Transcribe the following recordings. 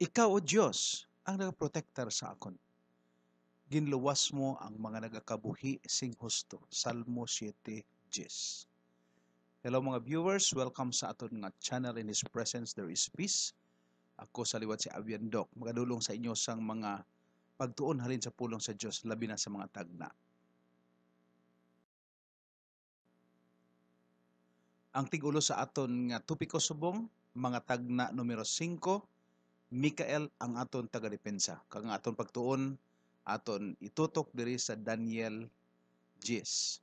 Ikaw o Diyos ang nagprotektar sa akon. Ginluwas mo ang mga nagakabuhi sing husto. Salmo 7:10. Hello mga viewers, welcome sa aton nga channel in His presence there is peace. Ako sa liwat si Avian Doc. Magadulong sa inyo sang mga pagtuon halin sa pulong sa Dios labi na sa mga tagna. Ang tigulo sa aton nga tupiko subong mga tagna numero 5 Mikael ang aton tagadepensa. Kag ang aton pagtuon aton itutok diri sa Daniel 10.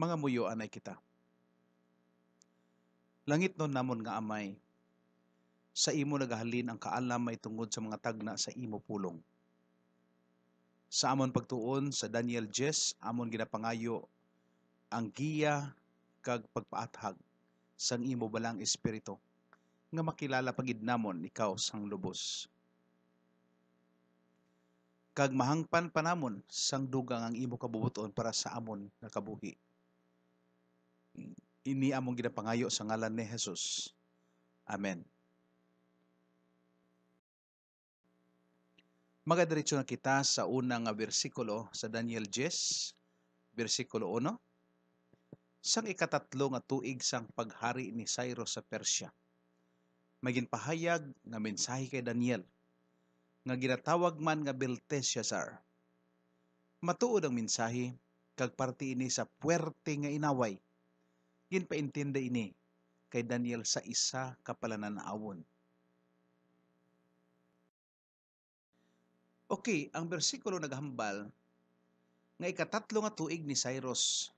Mga muyo anay kita. Langit nun namon nga amay, sa imo nagahalin ang kaalamay tungod sa mga tagna sa imo pulong. Sa amon pagtuon sa Daniel 10, amon ginapangayo ang giya kag pagpaathag sang imo balang espiritu nga makilala pagid namon ikaw sang lubos. Kag mahangpan pa namon sang dugang ang imo kabubuton para sa amon nga kabuhi. Ini among ginapangayo sa ngalan ni Jesus. Amen. Magadiretso na kita sa unang bersikulo sa Daniel 10, bersikulo 1 sang ikatatlo nga tuig sang paghari ni Cyrus sa Persia. Magin pahayag nga mensahe kay Daniel, nga ginatawag man nga Belteshazzar. Matuod ang mensahe, kag parte ini sa puwerte nga inaway. Ginpaintindi ini kay Daniel sa isa kapalananaawon. Okay, ang bersikulo naghambal nga ikatatlo nga tuig ni Cyrus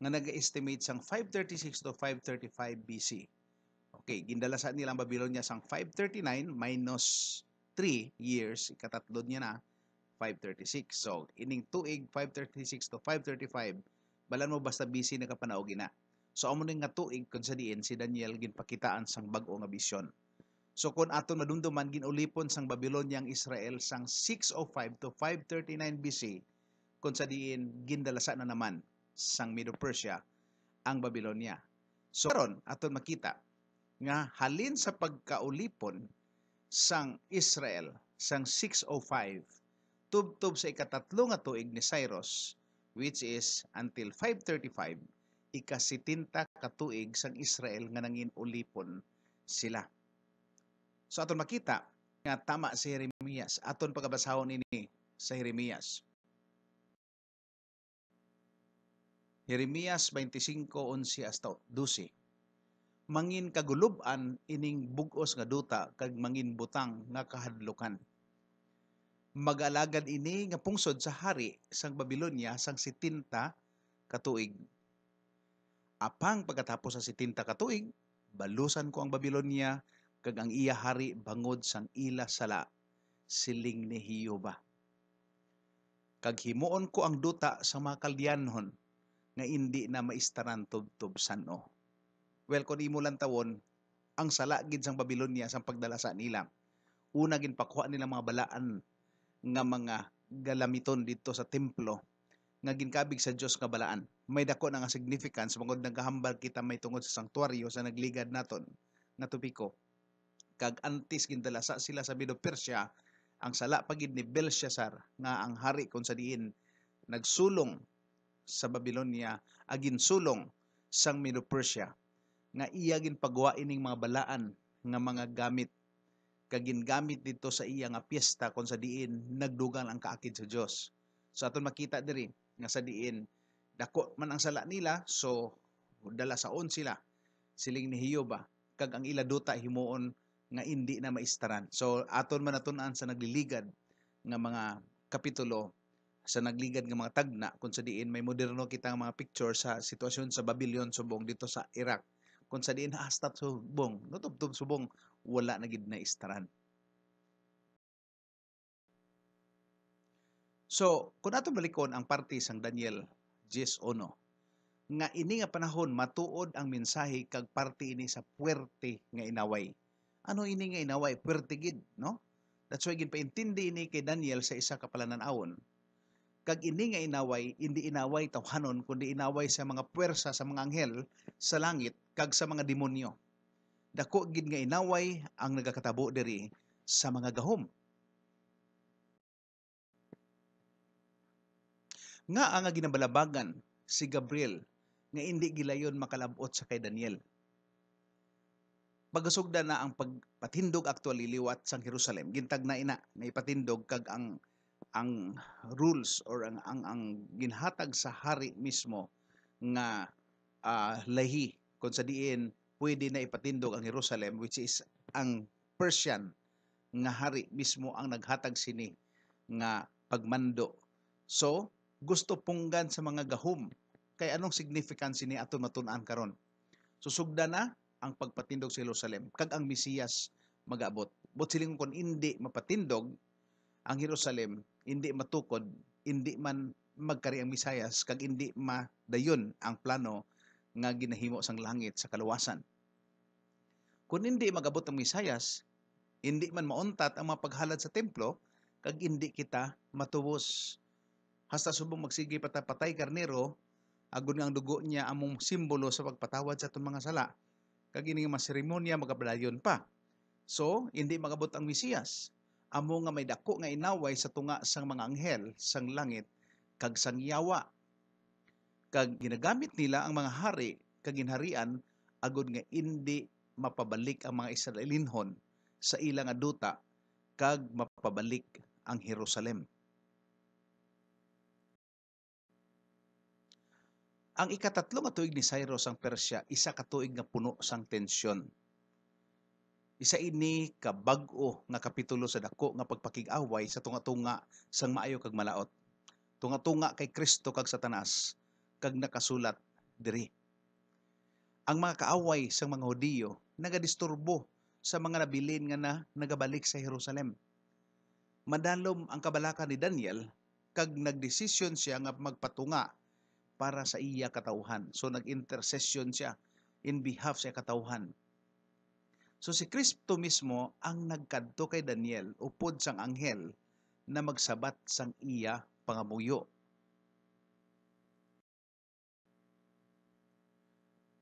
nga nag-estimate sang 536 to 535 BC. Okay, gindala sa nila ang Babylonia sang 539 minus 3 years, ikatatlod niya na, 536. So, ining tuig 536 to 535, balan mo basta BC nakapanaog na. So, amo ning nga tuig kun sa diin si Daniel ginpakitaan sang bag-o nga bisyon. So kung aton madumduman ginulipon sang Babylonia ang Israel sang 605 to 539 BC kung sa diin gindala sa na naman sang Medo-Persia ang Babylonia. So karon aton makita nga halin sa pagkaulipon sang Israel sang 605 tubtob sa ikatatlo nga tuig ni Cyrus which is until 535 ikasitinta ka tuig sang Israel nga nangin ulipon sila. So aton makita nga tama si Jeremias aton pagabasahon ini sa Jeremias Jeremias 25:11 hasta 12. Mangin kagulub-an ining bugos nga duta kag mangin butang nga kahadlukan. Magalagad ini nga pungsod sa hari sang Babilonya sang 70 katuig. Apang pagkatapos sa 70 katuig, balusan ko ang Babilonya kag ang iya hari bangod sang ila sala siling ni Hioba. Kag himuon ko ang duta sa mga Kaldianhon nga hindi na maistaran tubtubsan no. Well, kung imo lang tawon, ang sala gid sang Babylonia sang pagdala sa nila. Una gin pakuha nila mga balaan nga mga galamiton dito sa templo nga ginkabig sa Dios nga balaan. May dako na nga significance bangod nagahambal kita may tungod sa sanktuaryo sa nagligad naton nga tupiko. Kag antes gindala sa sila sa Medo Persia ang sala pagid ni Belshazzar nga ang hari kon sa diin nagsulong sa Babylonia agin sulong sang Medo-Persia nga iya gin pagwa ining mga balaan nga mga gamit kagin gamit dito sa iya nga piyesta kon sa diin nagdugang ang kaakid sa Dios. So aton makita diri nga sa diin dako man ang sala nila so dala sa on sila siling ni Hioba ah, kag ang ila duta himuon nga indi na maistaran. So aton man natunan sa nagliligad nga mga kapitulo sa nagligad ng mga tagna kung sa diin may moderno kita mga picture sa sitwasyon sa Babylon subong dito sa Iraq kung sa diin hasta subong nutubtob subong wala na gid na istaran So, kung ato balikon ang parte sang Daniel 10:1 nga ini nga panahon matuod ang mensahe kag parte ini sa puwerte nga inaway. Ano ini nga inaway? Puwerte gid, no? That's why gid paintindi ini kay Daniel sa isa ka palananawon kag ini nga inaway indi inaway tawhanon kundi inaway sa mga puwersa sa mga anghel sa langit kag sa mga demonyo dako gid nga inaway ang nagakatabo diri sa mga gahom nga ang ginabalabagan si Gabriel nga indi gilayon makalabot sa kay Daniel pagasugda na ang pagpatindog actually liwat sang Jerusalem gintag na ina na ipatindog kag ang ang rules or ang ang, ang ginhatag sa hari mismo nga uh, lahi kung sa diin pwede na ipatindog ang Jerusalem which is ang Persian nga hari mismo ang naghatag sini nga pagmando. So, gusto punggan sa mga gahom kay anong significance ni aton matun-an karon. Susugda na ang pagpatindog sa Jerusalem kag ang Mesiyas magabot. But siling kon indi mapatindog ang Jerusalem hindi matukod, hindi man magkari ang Misayas, kag hindi madayon ang plano nga ginahimo sang langit sa kaluwasan. Kung hindi magabot ang Misayas, hindi man mauntat ang mga paghalad sa templo, kag hindi kita matubos. Hasta subong magsige patapatay karnero, agon ang dugo niya among simbolo sa pagpatawad sa itong mga sala. Kag ini nga seremonya magabalayon pa. So, hindi magabot ang Misiyas amo nga may dako nga inaway sa tunga sang mga anghel sang langit kag sang yawa. Kag ginagamit nila ang mga hari kag ginharian agud nga indi mapabalik ang mga Israelinhon sa ilang aduta kag mapabalik ang Jerusalem. Ang ikatatlo nga tuig ni Cyrus ang Persia, isa ka tuig nga puno sang tensyon isa ini ka bag-o nga kapitulo sa dako nga pagpakig-away sa tunga-tunga sang maayo kag malaot. Tunga-tunga kay Kristo kag Satanas kag nakasulat diri. Ang mga kaaway sang mga Hudiyo nagadisturbo sa mga nabilin nga na nagabalik sa Jerusalem. Madalom ang kabalaka ni Daniel kag nagdesisyon siya nga magpatunga para sa iya katauhan. So nag-intercession siya in behalf sa katauhan So si Kristo mismo ang nagkadto kay Daniel upod sang anghel na magsabat sang iya pangamuyo.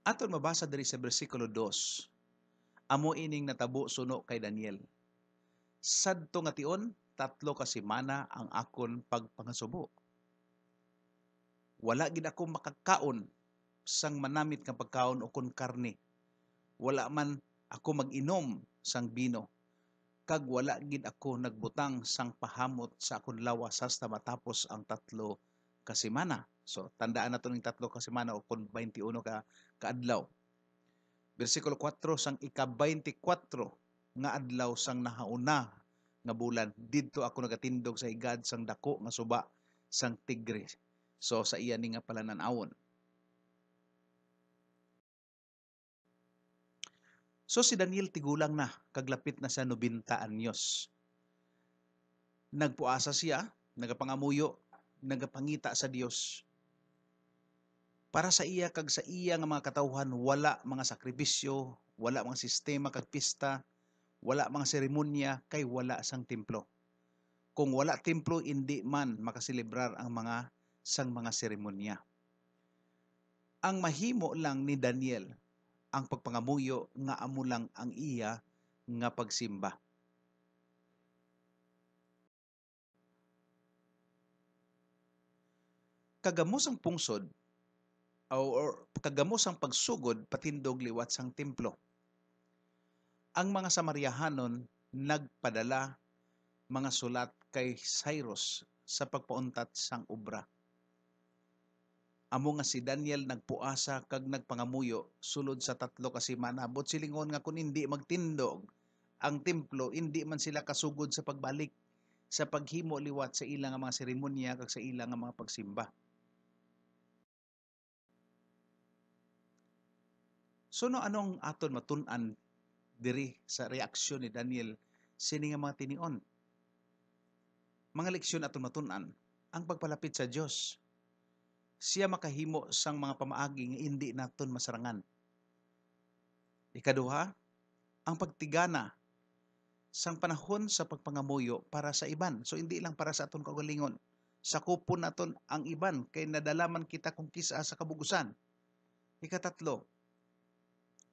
Aton mabasa diri sa bersikulo 2. Amo ining natabo suno kay Daniel. Sadto nga tion tatlo ka semana ang akon pagpangasubo. Wala gid ako makakaon sang manamit nga pagkaon o kon karne. Wala man ako mag-inom sang bino kag wala gid ako nagbutang sang pahamot sa akong lawas hasta matapos ang tatlo ka semana. So tandaan nato ning tatlo ka semana o kun 21 ka kaadlaw. Bersikulo 4 sang ika-24 nga adlaw sang nahauna nga bulan didto ako nagatindog sa higad sang dako nga suba sang Tigris. So sa iya ni nga pala nanawon. So si Daniel tigulang na, kaglapit na sa 90 anyos. Nagpuasa siya, nagapangamuyo, nagapangita sa Dios. Para sa iya kag sa iya nga mga katawhan wala mga sakripisyo, wala mga sistema kag pista, wala mga seremonya kay wala sang templo. Kung wala templo indi man makaselebrar ang mga sang mga seremonya. Ang mahimo lang ni Daniel ang pagpangamuyo nga amulang ang iya nga pagsimba. Kagamos ang pungsod o or kagamos ang pagsugod patindog liwat sang templo. Ang mga Samaryahanon nagpadala mga sulat kay Cyrus sa pagpauntat sang obra Amo nga si Daniel nagpuasa kag nagpangamuyo sulod sa tatlo kasi manabot silingon nga kun hindi magtindog ang templo hindi man sila kasugod sa pagbalik sa paghimo liwat sa ilang mga seremonya kag sa ilang mga pagsimba. So no anong aton matun-an diri sa reaksyon ni Daniel sini nga mga tinion? Mga leksyon aton matun-an ang pagpalapit sa Dios siya makahimo sang mga pamaagi nga indi naton masarangan. Ikaduha, ang pagtigana sang panahon sa pagpangamuyo para sa iban. So hindi lang para sa aton kagalingon. Sa Sakupon naton ang iban kay nadalaman kita kung kisa sa kabugusan. Ikatatlo,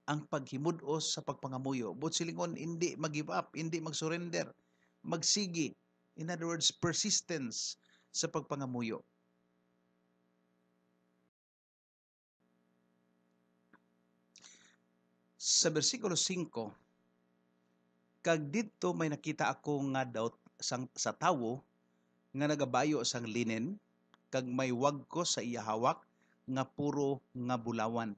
ang paghimudos sa pagpangamuyo. But silingon, hindi mag-give up, hindi mag-surrender, magsigi. In other words, persistence sa pagpangamuyo. sa bersikulo 5, kag didto may nakita ako nga daw sang, sa tawo nga nagabayo sang linen kag may wag ko sa iya hawak nga puro nga bulawan.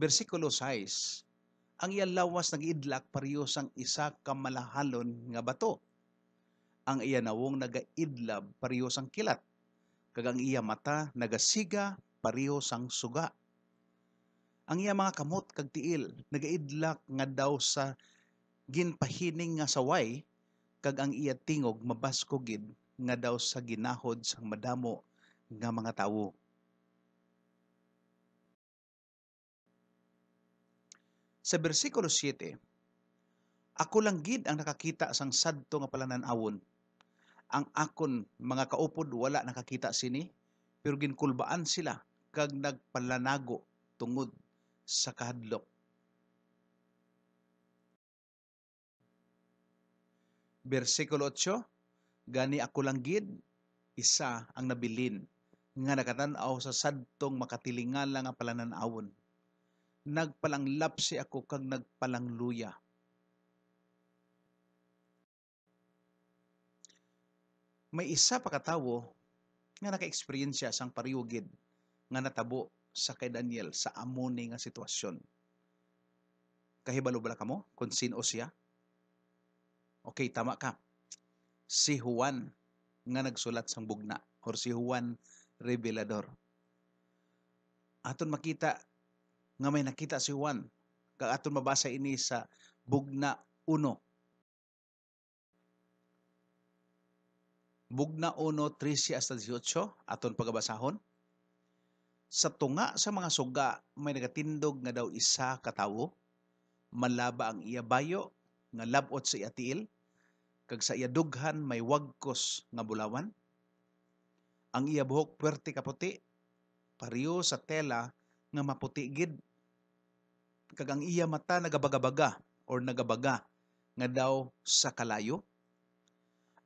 Bersikulo 6, ang iyang lawas nag-idlak pariyo sang isa ka malahalon nga bato. Ang iya nawong nagaidlab pariyo sang kilat kag ang iya mata nagasiga pariho sang suga. Ang iya mga kamot kag tiil nagaidlak nga daw sa ginpahining nga saway kag ang iya tingog mabasko gid nga daw sa ginahod sang madamo nga mga tawo. Sa bersikulo 7, Ako lang gid ang nakakita sang sadto nga palananawon. Ang akon mga kaupod wala nakakita sini, pero ginkulbaan sila kag nagpalanago tungod sa kahadlok. Versikulo 8, Gani ako lang gid, isa ang nabilin, nga nakatanaw sa sadtong makatilingan lang nga palananawon. Nagpalanglap si ako kag nagpalangluya. May isa pa katawo nga naka-experience sa sang pariwugid nga natabo sa kay Daniel sa amuni nga sitwasyon. Kahibalo bala kamo kung sino siya? Okay, tama ka. Si Juan nga nagsulat sang bugna or si Juan Revelador. Aton makita nga may nakita si Juan kag aton mabasa ini sa bugna 1 Bugna 1, 13 hasta 18, aton pagabasahon. Sa tunga sa mga suga, may nagatindog nga daw isa katawo, malaba ang iya bayo, nga labot sa iya tiil, kag sa iya dughan may wagkos nga bulawan. Ang iya buhok puwerte kaputi, pariyo sa tela nga maputi gid. Kag ang iya mata nagabagabaga or nagabaga nga daw sa kalayo.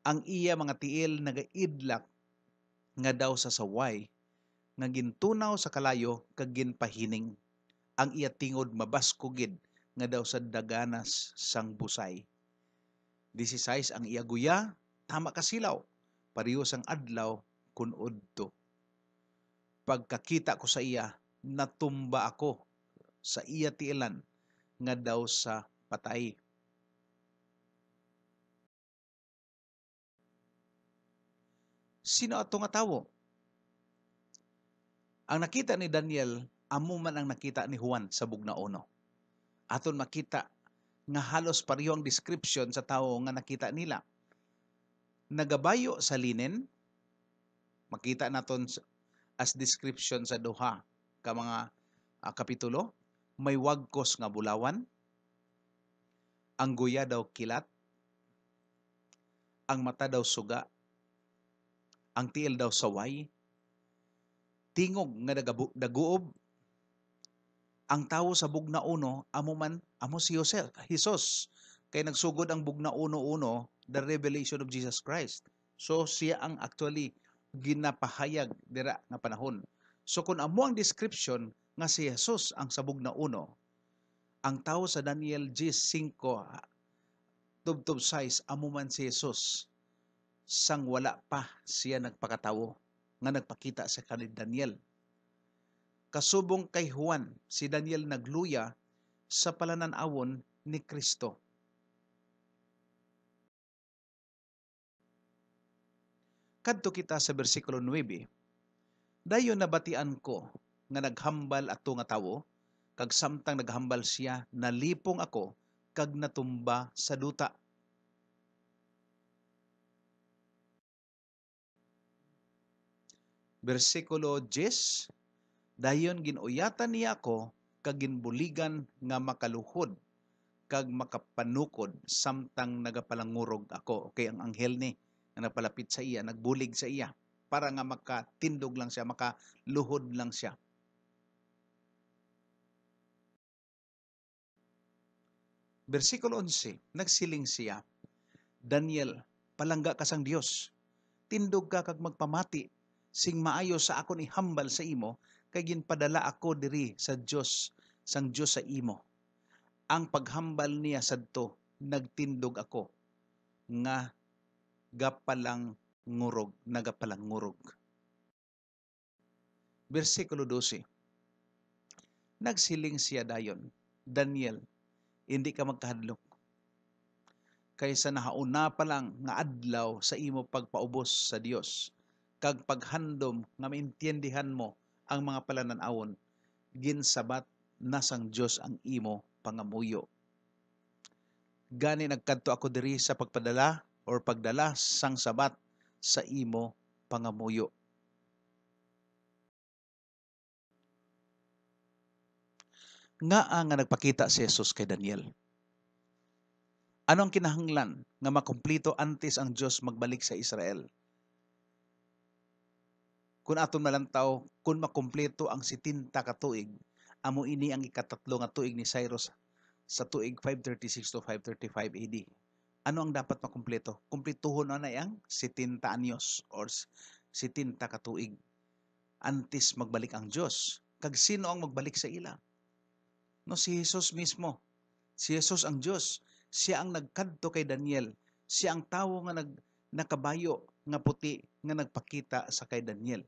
Ang iya mga tiil nagaidlak nga daw sa saway nga gintunaw sa kalayo kag ginpahining. Ang iya tingod mabaskugid nga daw sa daganas sang busay. 16 ang iya guya tama ka silaw pariyo sang adlaw kun udto. Pagkakita ko sa iya natumba ako sa iya tiilan nga daw sa patay. Sino ato nga tawo ang nakita ni Daniel, amo man ang nakita ni Juan sa bugnaono. Aton makita nga halos pareho ang description sa tao nga nakita nila. Nagabayo sa linen, makita naton as description sa duha ka mga uh, kapitulo, may wagkos nga bulawan, ang guya daw kilat, ang mata daw suga, ang tiil daw saway, tingog nga nagabu- ang tawo sa bugna uno amo man amo si Jose Jesus kay nagsugod ang bugna uno uno the revelation of Jesus Christ so siya ang actually ginapahayag dira nga panahon so kun amo ang description nga si Jesus ang sa bugna uno ang tawo sa Daniel 10:5 tubtob size amo man si Jesus sang wala pa siya nagpakatawo nga nagpakita sa kanil Daniel. Kasubong kay Juan, si Daniel nagluya sa palananawon ni Kristo. Kadto kita sa bersikulo 9. Dayon nabatian ko nga naghambal ato nga tawo, kag samtang naghambal siya nalipong ako kag natumba sa duta. Versikulo 10, dayon ginuyatan niya ako kag ginbuligan nga makaluhod kag makapanukod samtang nagapalangurog ako. Okay, ang anghel ni na napalapit sa iya, nagbulig sa iya para nga makatindog lang siya, makaluhod lang siya. Versikulo 11, nagsiling siya, Daniel, palangga ka sang Dios. Tindog ka kag magpamati sing maayo sa ako ni ihambal sa imo kay ginpadala ako diri sa Dios sang Dios sa imo. Ang paghambal niya sadto nagtindog ako nga gapalang ngurog, nagapalang ngurog. Versikulo 12. Nagsiling siya dayon, Daniel, hindi ka magkahadlok. Kaysa nahauna pa lang nga adlaw sa imo pagpaubos sa Dios kag paghandom nga maintindihan mo ang mga palananawon ginsabat na sang Dios ang imo pangamuyo gani nagkadto ako diri sa pagpadala or pagdala sang sabat sa imo pangamuyo nga ang nagpakita si Jesus kay Daniel ano ang kinahanglan nga makumpleto antes ang Dios magbalik sa Israel Kun aton malantaw, kun makumpleto ang 70 ka tuig, amo ini ang ikatatlo nga tuig ni Cyrus sa tuig 536 to 535 AD. Ano ang dapat makumpleto? Kumpletuhon na na ang 70 anyos or 70 ka tuig antes magbalik ang Dios Kag sino ang magbalik sa ila? No, si Jesus mismo. Si Jesus ang Dios Siya ang nagkadto kay Daniel. Siya ang tawo nga nag, nakabayo nga puti nga nagpakita sa kay Daniel.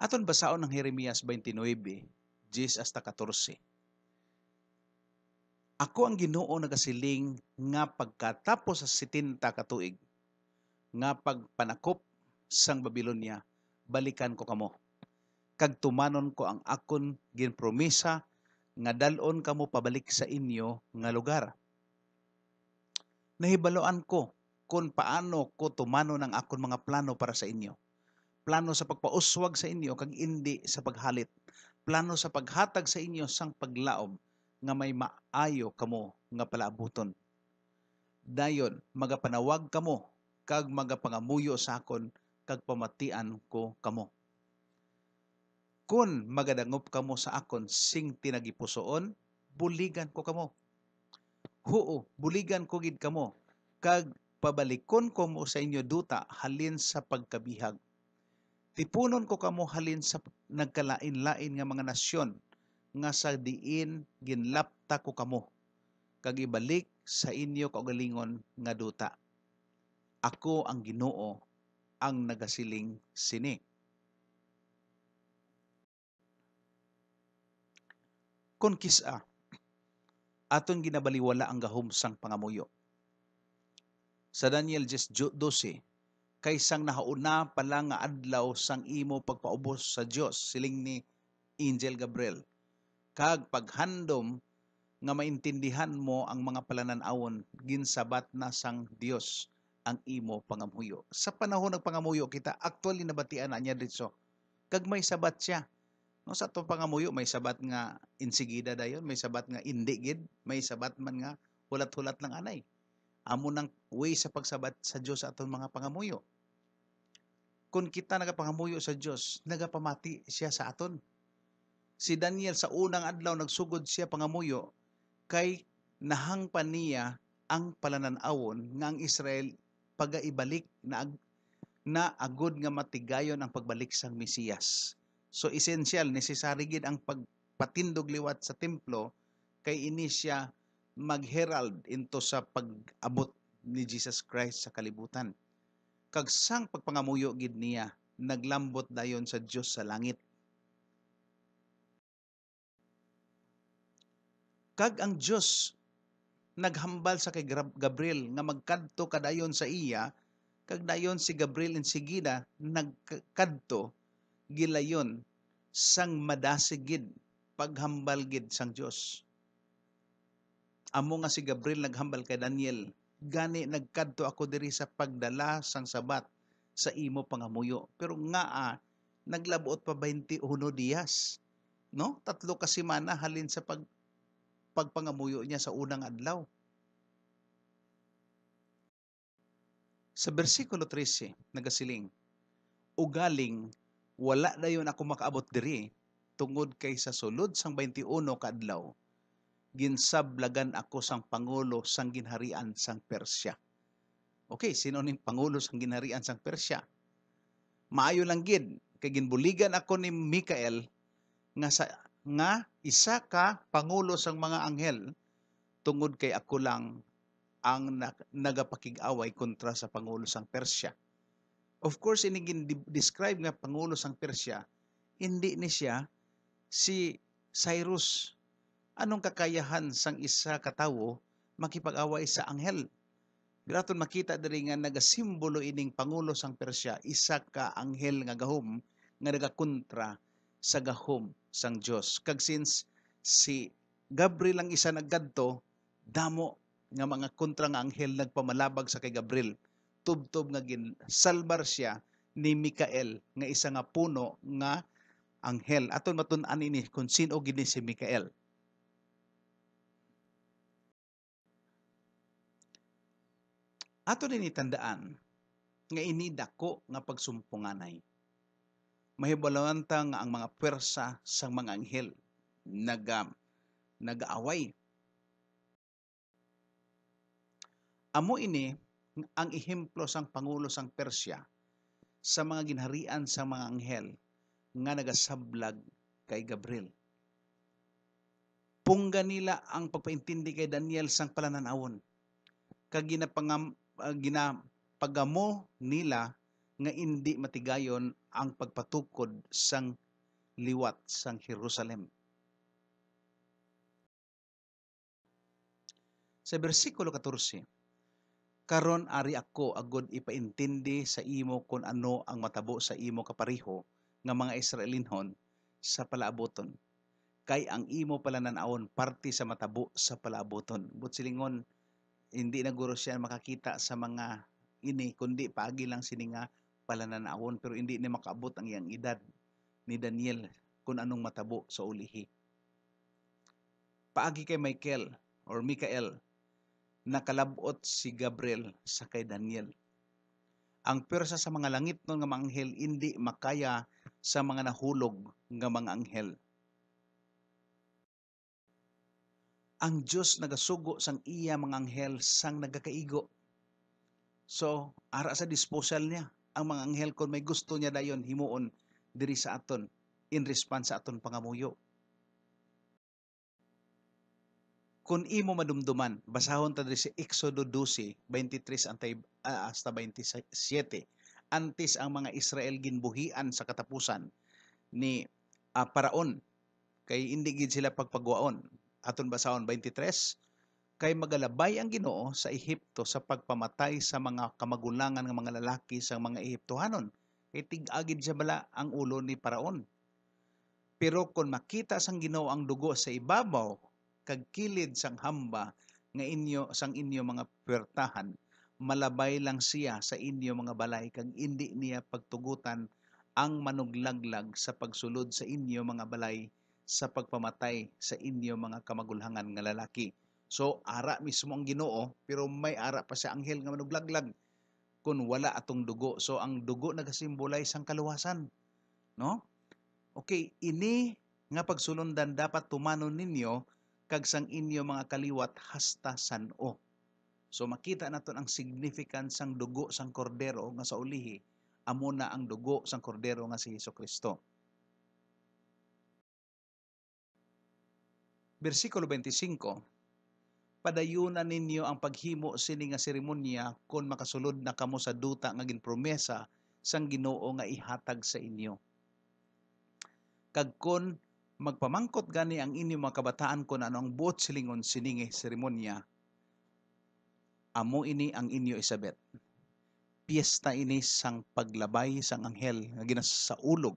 Aton basaon ng Jeremias 29, 10 hasta 14. Ako ang Ginoo kasiling nga pagkatapos sa 70 ka tuig nga pagpanakop sang Babilonia balikan ko kamo. Kag tumanon ko ang akon ginpromisa nga dalon kamo pabalik sa inyo nga lugar Nahibaloan ko kung paano ko tumano ng akon mga plano para sa inyo. Plano sa pagpauswag sa inyo kag indi sa paghalit. Plano sa paghatag sa inyo sang paglaob nga may maayo kamo nga palaabuton. Dayon magapanawag kamo kag magapangamuyo sa akon kag pamatian ko kamo. Kun magadangop kamo sa akon sing tinagipusoon, buligan ko kamo Huo, buligan ko gid kamo, kag pabalikon ko mo sa inyo duta halin sa pagkabihag. Tipunon ko kamo halin sa nagkalain-lain nga mga nasyon nga sa diin ginlapta ko kamo kag ibalik sa inyo kaugalingon nga duta. Ako ang Ginoo ang nagasiling sini. Kon kisa aton ginabaliwala ang gahom pangamuyo. Sa Daniel 12, kaysang nahauna pala nga adlaw sang imo pagpaubos sa Dios siling ni Angel Gabriel. Kag paghandom nga maintindihan mo ang mga palananawon ginsabat na sang Dios ang imo pangamuyo. Sa panahon ng pangamuyo kita actually nabatian na niya dito. Kag may sabat siya No, sa itong pangamuyo, may sabat nga insigida dayon, may sabat nga indigid, may sabat man nga hulat-hulat ng anay. Amo ng way sa pagsabat sa Dios sa atong mga pangamuyo. Kung kita nagapangamuyo sa Dios, nagapamati siya sa aton. Si Daniel sa unang adlaw nagsugod siya pangamuyo kay nahangpan niya ang palananawon nga ang Israel pagaibalik na ag, na agod nga matigayon ang pagbalik sang Mesiyas. So essential, necessary gid ang pagpatindog liwat sa templo kay ini siya magherald into sa pag-abot ni Jesus Christ sa kalibutan. Kagsang pagpangamuyo gid niya, naglambot dayon sa Dios sa langit. Kag ang Dios naghambal sa kay Gabriel nga magkadto kadayon sa iya, kag dayon si Gabriel and sigida nagkadto gilayon sang madasigid paghambal gid sang Dios. Amo nga si Gabriel naghambal kay Daniel, gani nagkadto ako diri sa pagdala sang sabat sa imo pangamuyo. Pero nga ah, naglabuot pa 21 dias No? Tatlo ka semana halin sa pag pagpangamuyo niya sa unang adlaw. Sa bersikulo 13, nagasiling, ugaling wala dayon ako makaabot diri eh. tungod kay sa sulod sang 21 kadlaw ginsablagan ako sang pangulo sang ginharian sang Persya. Okay, sino ning pangulo sang ginharian sang Persya? Maayo lang gid kay ginbuligan ako ni Mikael nga sa nga isa ka pangulo sang mga anghel tungod kay ako lang ang nagapakig-away kontra sa pangulo sang Persya. Of course, inigin-describe nga Pangulo sang Persya, hindi ni siya si Cyrus. Anong kakayahan sang isa katawo makipag-away sa anghel? Graton makita diri nga nagasimbolo ining Pangulo sang Persya, isa ka anghel nga gahom nga nagakontra sa gahom sang Dios. Kag since si Gabriel ang isa naggadto, damo nga mga kontra nga anghel nagpamalabag sa kay Gabriel tubtob nga gin salbar siya ni Mikael nga isa nga puno nga anghel aton matun-an ini kung sino gini si Mikael ato din itandaan nga ini dako nga pagsumpunganay mahibalawan ta nga ang mga pwersa sa mga anghel naga nagaaway amo ini ang ehemplo sang Pangulo sang Persya sa mga ginharian sa mga anghel nga nagasablag kay Gabriel. Pungga nila ang pagpaintindi kay Daniel sang palananawon. Kag ginapangam uh, ginapagamo nila nga indi matigayon ang pagpatukod sang liwat sang Jerusalem. Sa bersikulo 14, karon ari ako agud ipaintindi sa imo kung ano ang matabo sa imo kapariho nga mga Israelinhon sa palaaboton. Kay ang imo pala nanawon parte sa matabo sa palaaboton. But silingon, hindi na guro siya makakita sa mga ini, kundi pagi lang sininga pala nanawon. Pero hindi ni makaabot ang iyang edad ni Daniel kung anong matabo sa ulihi. Paagi kay Michael or Mikael, nakalabot si Gabriel sa kay Daniel. Ang pwersa sa mga langit nga mga anghel hindi makaya sa mga nahulog nga mga anghel. Ang Diyos nagasugo sang iya mga anghel sang nagakaigo. So, ara sa disposal niya ang mga anghel kon may gusto niya dayon himuon diri sa aton in response sa aton pangamuyo. kung imo madumduman basahon ta sa Exodo 12, 23 antay uh, hasta 27 antes ang mga Israel ginbuhian sa katapusan ni uh, ah, paraon kay indi gid sila pagpagwaon aton basahon 23 kay magalabay ang Ginoo sa Ehipto sa pagpamatay sa mga kamagulangan ng mga lalaki sa mga Ehiptohanon kay tig siya bala ang ulo ni paraon pero kung makita sang Ginoo ang dugo sa ibabaw kag kilid sang hamba nga inyo sang inyo mga puwertahan malabay lang siya sa inyo mga balay kag indi niya pagtugutan ang manuglaglag sa pagsulod sa inyo mga balay sa pagpamatay sa inyo mga kamagulhangan nga lalaki. So ara mismo ang Ginoo pero may ara pa sa anghel nga manuglaglag kun wala atong dugo. So ang dugo nagasimbolay sang kaluwasan. No? Okay, ini nga pagsulundan dapat tumanon ninyo kag sang inyo mga kaliwat hasta san-o. So makita naton ang significance sang dugo sang kordero nga sa ulihi amo na ang dugo sang kordero nga si Hesus Kristo. Bersikulo 25 Padayunan ninyo ang paghimo sini nga seremonya kon makasulod na kamo sa duta nga ginpromesa sang Ginoo nga ihatag sa inyo. Kag kon magpamangkot gani ang inyo mga kabataan kung ano ang buot silingon siningi seremonya. Amo ini ang inyo isabet. Piesta ini sang paglabay sang anghel nga ginasaulog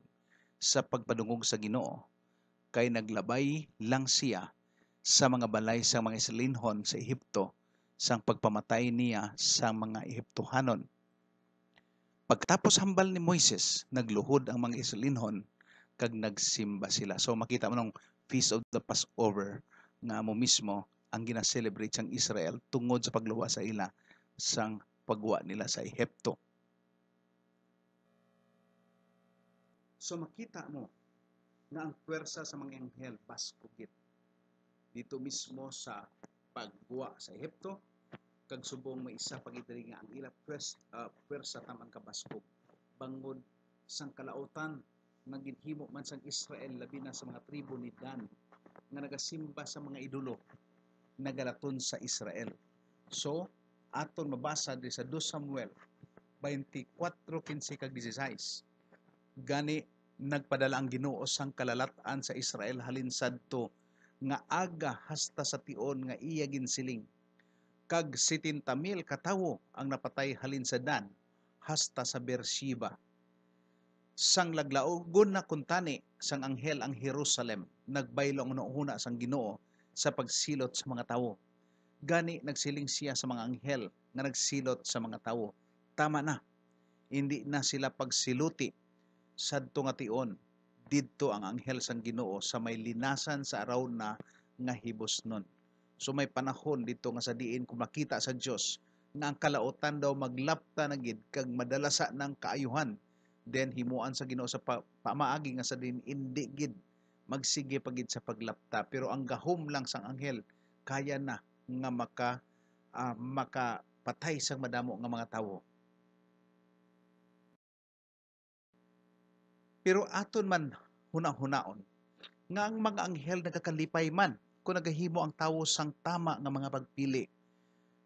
sa pagpadungog sa Ginoo kay naglabay lang siya sa mga balay sa mga Israelinhon sa Ehipto sang pagpamatay niya sa mga Ehiptohanon. Pagtapos hambal ni Moises, nagluhod ang mga Israelinhon kag nagsimba sila. So makita mo nung Feast of the Passover nga mo mismo ang gina-celebrate ang Israel tungod sa pagluwas sa ila sang pagwa nila sa Ehipto. So makita mo na ang pwersa sa mga anghel baskugit dito mismo sa pagwa sa Ehipto kag subong may isa pagidiri nga ang ila pwersa, ah, uh, pwersa tamang kabaskog bangod sang kalautan naginhimo man sang Israel labi na sa mga tribo ni Dan nga nagasimba sa mga idolo nagalaton sa Israel. So, aton mabasa diri sa 2 Samuel 24:15 kag 16. Gani nagpadala ang Ginoo sang kalalat-an sa Israel halin sadto nga aga hasta sa tion nga iya ginsiling. Kag 70,000 katawo ang napatay halin sa Dan hasta sa Beersheba sang laglaogon na kuntani sang anghel ang Jerusalem nagbaylo ang sang Ginoo sa pagsilot sa mga tawo gani nagsiling siya sa mga anghel nga nagsilot sa mga tawo tama na hindi na sila pagsiluti sadto nga tion didto ang anghel sang Ginoo sa may linasan sa araw na nga hibos nun so may panahon dito nga sa diin kung makita sa Dios nga ang kalautan daw maglapta na gid kag madalasa ng kaayuhan Then himuan sa Ginoo sa pa, pamaagi nga sa din indi gid magsige pagid sa paglapta pero ang gahom lang sang anghel kaya na nga maka uh, makapatay sang madamo nga mga tawo. Pero aton man hunang-hunaon nga ang mga anghel nagakalipay man kung nagahimo ang tawo sang tama nga mga pagpili.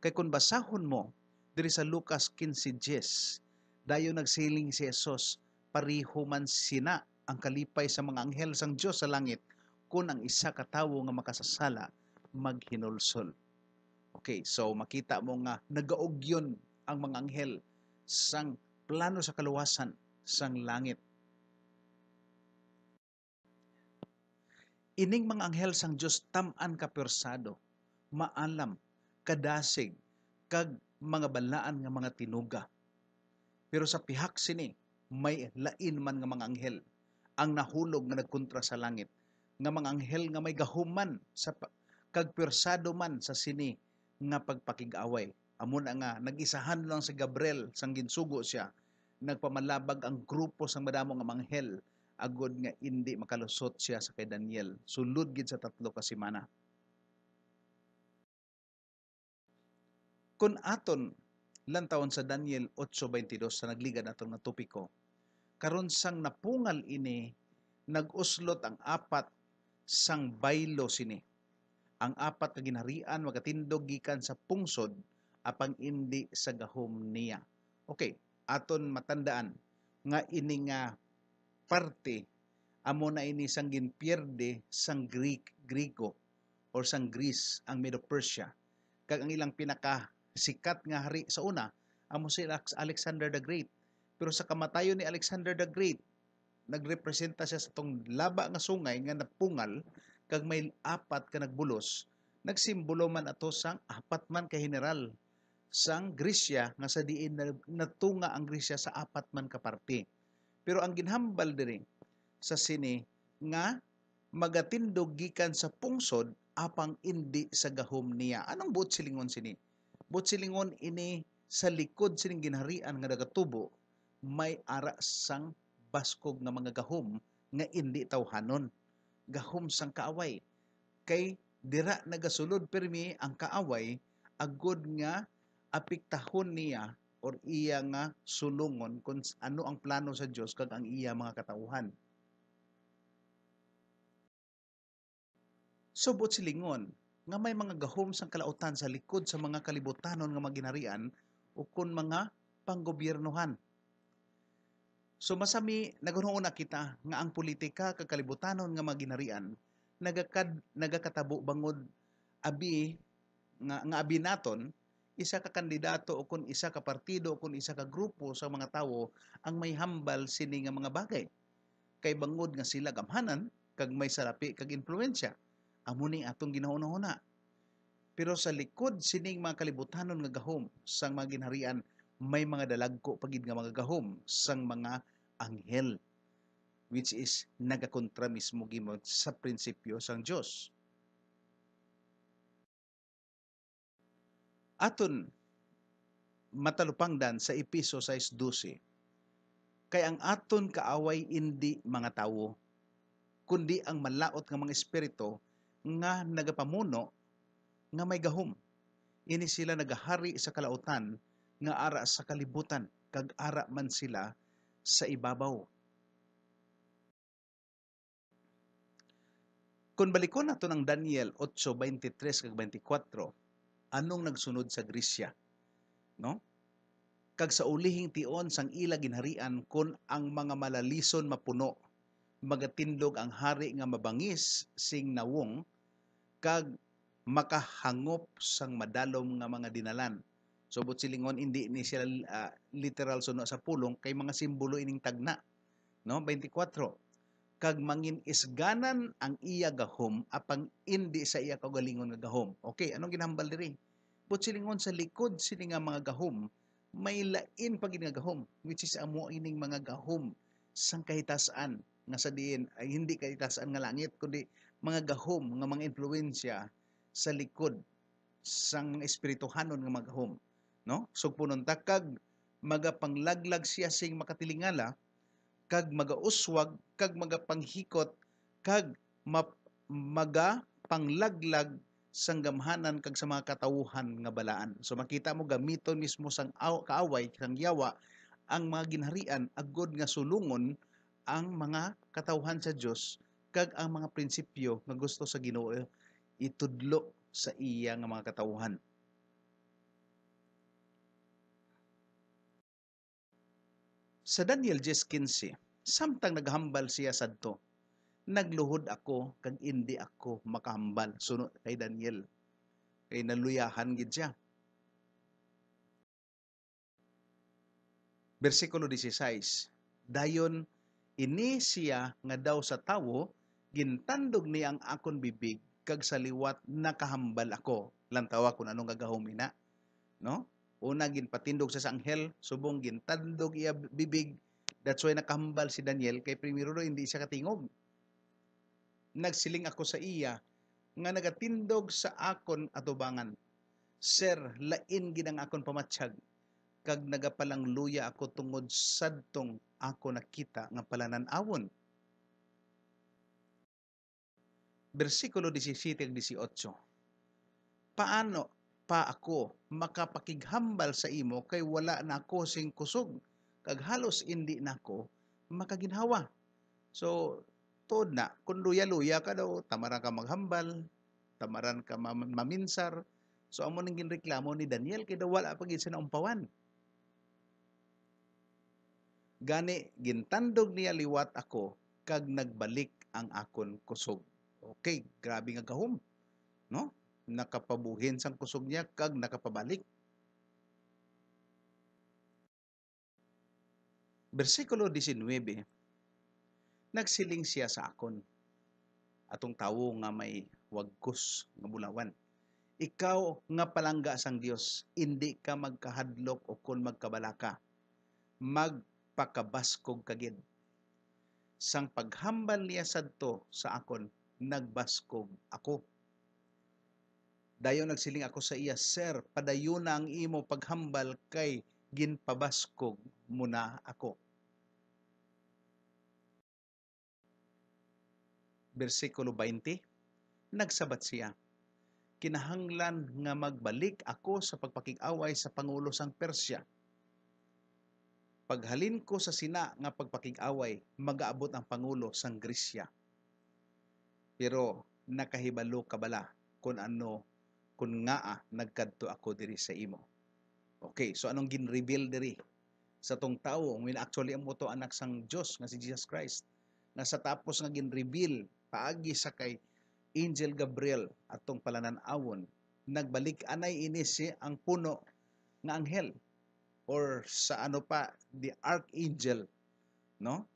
Kay kung basahon mo diri sa Lucas 15:10 dayo nagsiling si Jesus, parihuman sina ang kalipay sa mga anghel sang Dios sa langit kun ang isa ka tawo nga makasasala maghinulsol. Okay, so makita mo nga nagaugyon ang mga anghel sang plano sa kaluwasan sang langit. Ining mga anghel sang Dios tam-an kapersado, maalam, kadasig, kag mga balaan nga mga tinuga pero sa pihak sini, may lain man nga mga anghel ang nahulog nga nagkontra sa langit. Nga mga anghel nga may gahuman sa kagpersado man sa sini nga pagpakigaway. Amo na nga, nagisahan lang si Gabriel sang ginsugo siya. Nagpamalabag ang grupo sang madamo nga manghel agod nga hindi makalusot siya sa kay Daniel. Sulod gid sa tatlo ka semana. Kun aton lang taon sa Daniel 8.22 sa nagligan atong na topiko. Karon sang napungal ini, naguslot ang apat sang baylo sini. Ang apat ka ginharian magatindog gikan sa pungsod apang indi sa gahom niya. Okay, aton matandaan nga ini nga parte amo na ini sang ginpierde sang Greek Griko or sang Greece ang Medo Persia kag ang ilang pinaka sikat nga hari sa una, amo si Alexander the Great. Pero sa kamatayon ni Alexander the Great, nagrepresenta siya sa tong laba nga sungay nga napungal kag may apat ka nagbulos. Nagsimbolo man ato sang apat man ka general sang Gresya nga sa diin natunga ang Gresya sa apat man ka parte. Pero ang ginhambal diri sa sini nga magatindog gikan sa pungsod apang indi sa gahom niya. Anong buot silingon sini? But silingon ini sa likod sining ginharian nga dagatubo may ara sang baskog nga mga gahom nga indi tawhanon. Gahom sang kaaway. Kay dira nagasulod permi ang kaaway agod nga apiktahon niya or iya nga sulungon kung ano ang plano sa Dios kag ang iya mga katauhan. Subot silingon, nga may mga gahom sang kalautan sa likod sa mga kalibutanon nga maginarian o kun mga panggobyernohan. So masami nagunhoon na kita nga ang politika kakalibutanon nga maginarian nagakad nagakatabo bangod abi nga, nga abi naton isa ka kandidato o kun isa ka partido o kun isa ka grupo sa mga tawo ang may hambal sini nga mga bagay kay bangod nga sila gamhanan kag may salapi kag impluwensya Amo atong ginahuna-huna. Pero sa likod sining mga kalibutanon nga gahom sang mga ginharian may mga dalagko pagid nga mga gahom sang mga anghel which is nagakontra mismo gimot sa prinsipyo sang Dios. Aton matalupangdan sa Episo 6.12 Kay ang aton kaaway indi mga tawo, kundi ang malaot nga mga espirito nga nagapamuno nga may gahom. Ini sila nagahari sa kalautan nga ara sa kalibutan kag ara man sila sa ibabaw. Kung balikon nato ng Daniel 8:23 kag 24, anong nagsunod sa Grisya? No? Kag sa ulihing tion sang ila ginharian kon ang mga malalison mapuno magatindog ang hari nga mabangis sing nawong kag makahangop sang madalom nga mga dinalan. So silingon hindi ni siya uh, literal suno sa pulong kay mga simbolo ining tagna. No, 24. Kag mangin isganan ang iya gahom apang indi sa iya kagalingon nga gahom. Okay, anong ginahambal diri? But silingon sa likod sini nga mga gahom may lain pag nga gahom which is amo ining mga gahom sang kahitasan nga sa diin ay hindi kahitasan nga langit kundi mga gahom nga mga impluwensya sa likod sang espirituhanon nga magahom. no sugpunon so, ta kag magapanglaglag siya sing makatilingala kag magauswag kag magapanghikot kag map, maga panglaglag sang gamhanan kag sa mga katawuhan nga balaan. So makita mo gamiton mismo sang aw, kaaway sang yawa ang mga ginharian agod nga sulungon ang mga katawhan sa Dios kag ang mga prinsipyo nga gusto sa Ginoo itudlo sa iya nga mga katawhan. Sa Daniel 10:15, samtang naghambal siya sadto, nagluhod ako kag indi ako makahambal sunod kay Daniel. Kay naluyahan gid siya. Bersikulo 16, dayon ini siya nga daw sa tawo gintandog ni ang akon bibig kag sa liwat nakahambal ako lantawa kun anong gagahumina no una ginpatindog sa anghel subong gintandog iya bibig that's why nakahambal si Daniel kay primero do hindi siya katingog nagsiling ako sa iya nga nagatindog sa akon atubangan sir lain gid ang akon pamatsyag kag nagapalang luya ako tungod sadtong ako nakita nga palanan awon versikulo 17 18. Paano pa ako makapakighambal sa imo kay wala na ako sing kusog kag halos indi ako makaginhawa. So tod na kun luya-luya ka daw tamaran ka maghambal, tamaran ka maminsar. So amo nang reklamo ni Daniel kay daw wala pag isa na umpawan. Gani gintandog niya liwat ako kag nagbalik ang akon kusog. Okay, grabe nga gahom. No? Nakapabuhin sang kusog niya kag nakapabalik. Bersikulo 19. Nagsiling siya sa akon. Atong tawo nga may wagkus nga bulawan. Ikaw nga palangga sang Dios, indi ka magkahadlok o kun magkabalaka. Magpakabaskog kagid sang paghambal niya sadto sa akon nagbaskog ako. Dayon nagsiling ako sa iya, Sir, padayon na ang imo paghambal kay ginpabaskog muna ako. Versikulo 20, Nagsabat siya, Kinahanglan nga magbalik ako sa pagpakig-away sa Pangulo sang Persya. Paghalin ko sa sina nga pagpakig-away, magaabot ang Pangulo sang Grisya pero nakahibalo ka bala kun ano kun nga ah, nagkadto ako diri sa imo. Okay, so anong gin-reveal diri sa tong tawo when actually amo to anak sang Dios nga si Jesus Christ na sa tapos nga gin-reveal paagi sa kay Angel Gabriel atong palanan awon nagbalik anay ini si ang puno nga anghel or sa ano pa the archangel no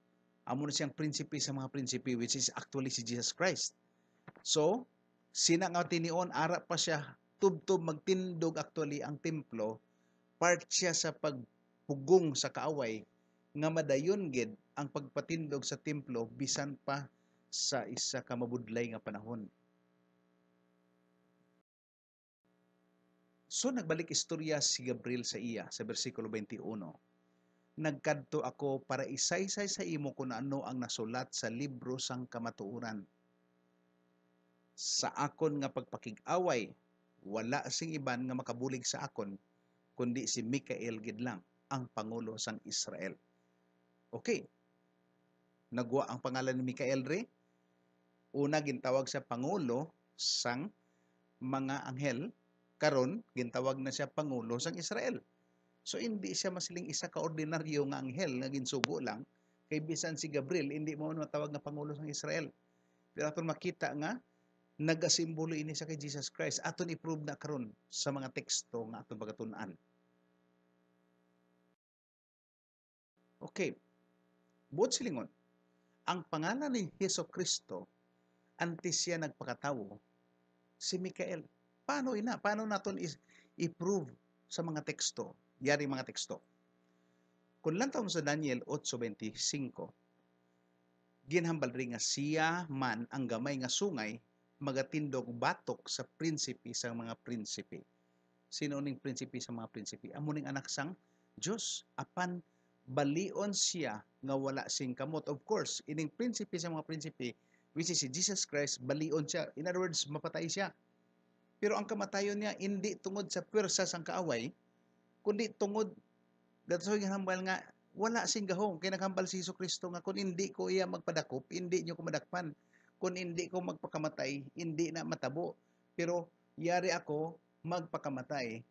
Amo na siyang prinsipe sa mga prinsipe which is actually si Jesus Christ. So, sina nga tinion ara pa siya tubtob magtindog actually ang templo part siya sa pagpugong sa kaaway nga madayon gid ang pagpatindog sa templo bisan pa sa isa ka mabudlay nga panahon. So nagbalik istorya si Gabriel sa iya sa bersikulo 21 nagkadto ako para isaysay sa imo kung ano ang nasulat sa libro sang kamatuoran. Sa akon nga pagpakig-away, wala sing iban nga makabulig sa akon kundi si Mikael gid lang ang pangulo sang Israel. Okay. Nagwa ang pangalan ni Mikael re. Una gintawag siya pangulo sang mga anghel karon gintawag na siya pangulo sang Israel. So hindi siya masiling isa ka ordinaryo nga anghel nga ginsugo lang kay bisan si Gabriel hindi mo matawag nga pangulo sang Israel. Pero aton makita nga nagasimbolo ini sa kay Jesus Christ aton i-prove na karon sa mga teksto nga aton pagatun-an. Okay. Buot silingon. Ang pangalan ni Heso Kristo antes siya nagpakatawo si Mikael. Paano ina? Paano naton i-prove sa mga teksto Yari mga teksto. Kung lantaw sa Daniel 8.25, ginhambal rin nga siya man ang gamay nga sungay, magatindog batok sa prinsipi sa mga prinsipi. Sino ning prinsipi sa mga prinsipi? Amo ning anak sang Diyos. Apan balion siya nga wala sing kamot. Of course, ining prinsipi sa mga prinsipi, which is si Jesus Christ, balion siya. In other words, mapatay siya. Pero ang kamatayon niya, hindi tungod sa pwersa sang kaaway, kundi tungod datoy nga hambal nga wala sing gahong kay naghambal si Hesus Kristo nga kun indi ko iya magpadakop indi nyo ko madakpan kun indi ko magpakamatay indi na matabo pero yari ako magpakamatay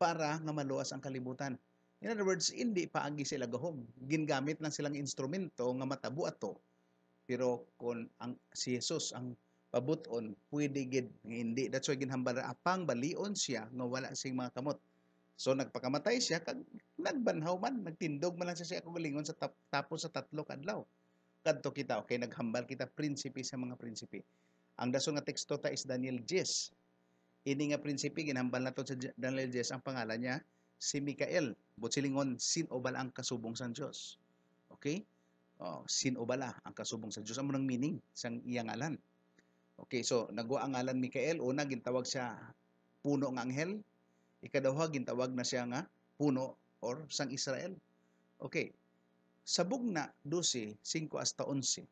para nga maluwas ang kalibutan in other words indi paagi sila gahong gingamit lang silang instrumento nga matabo ato pero kun ang si Hesus ang pabuton pwede gid hindi that's why ginhambal apang balion siya nga wala sing mga kamot So nagpakamatay siya kag nagbanhaw man, nagtindog man lang siya sa kagalingon sa tap, tapos sa tatlo kadlaw. Kadto kita okay naghambal kita prinsipi sa mga prinsipi. Ang dason nga teksto ta is Daniel 10. Ini nga prinsipi ginhambal nato sa Daniel 10 ang pangalan niya si Mikael. But silingon sin sinobal ang kasubong sa Dios. Okay? Oh, sin sinobala ah, ang kasubong sa Dios ang munang meaning sang iyang alan. Okay, so nagwa ang ngalan Mikael, una gintawag siya puno ng anghel, Ikadawha, gintawag na siya nga puno or sang Israel. Okay. Sa bugna 12, 5 hasta 11,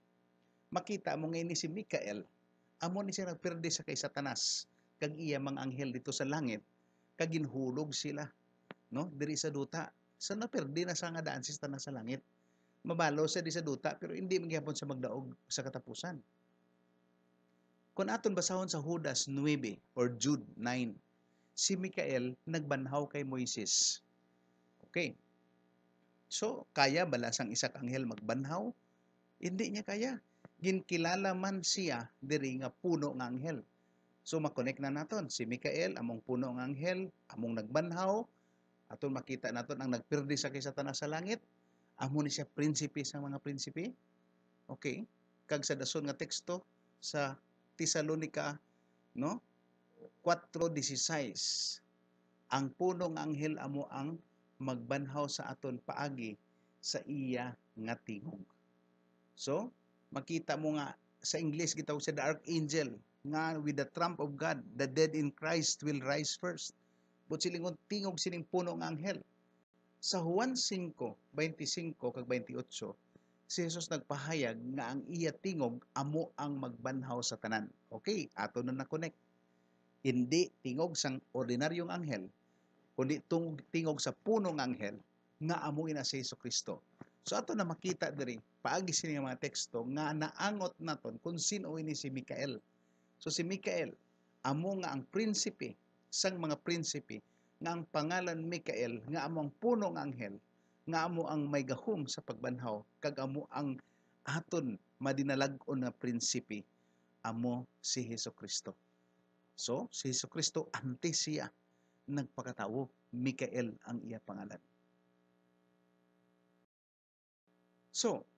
makita mo ngayon ni si Mikael, amo ni siya nagperde sa kay Satanas, kag iya mga anghel dito sa langit, kaginhulog sila, no? Diri sa duta. Sa naperde na sa nga daan si Satanas sa langit. Mabalo sa di sa duta, pero hindi magyapon sa magdaog sa katapusan. Kung aton basahon sa Judas 9 or Jude 9, si Mikael nagbanhaw kay Moises. Okay. So, kaya bala sang isa kang anghel magbanhaw? Hindi niya kaya. Ginkilala man siya diri nga puno nga anghel. So makonek na naton si Mikael among puno nga anghel, among nagbanhaw, aton makita naton ang nagpirdi sa kay sa langit. Amo ni siya prinsipe sa mga prinsipe. Okay? Kag sa dason nga teksto sa Tesalonica, no? 4.16 Ang punong anghel amo ang magbanhaw sa aton paagi sa iya nga tingog. So, makita mo nga sa English gitawag sa the archangel nga with the trump of God, the dead in Christ will rise first. But silingon tingog sining punong anghel. Sa Juan 5:25 kag 28, si Jesus nagpahayag nga ang iya tingog amo ang magbanhaw sa tanan. Okay, ato na na-connect. Hindi tingog sang ordinaryong anghel, kundi tingog sa punong anghel nga amoy na si Yesu Kristo. So ato na makita diri paagi sini nga mga teksto nga naangot naton kung sino ini si Mikael. So si Mikael amo nga ang prinsipe sang mga prinsipe nga ang pangalan Mikael nga amo ang punong anghel nga amo ang may gahom sa pagbanhaw kag amo ang aton madinalag-on na prinsipe amo si Hesus Kristo. So, si Heso Kristo antes siya nagpakatao, Mikael ang iya pangalan. So,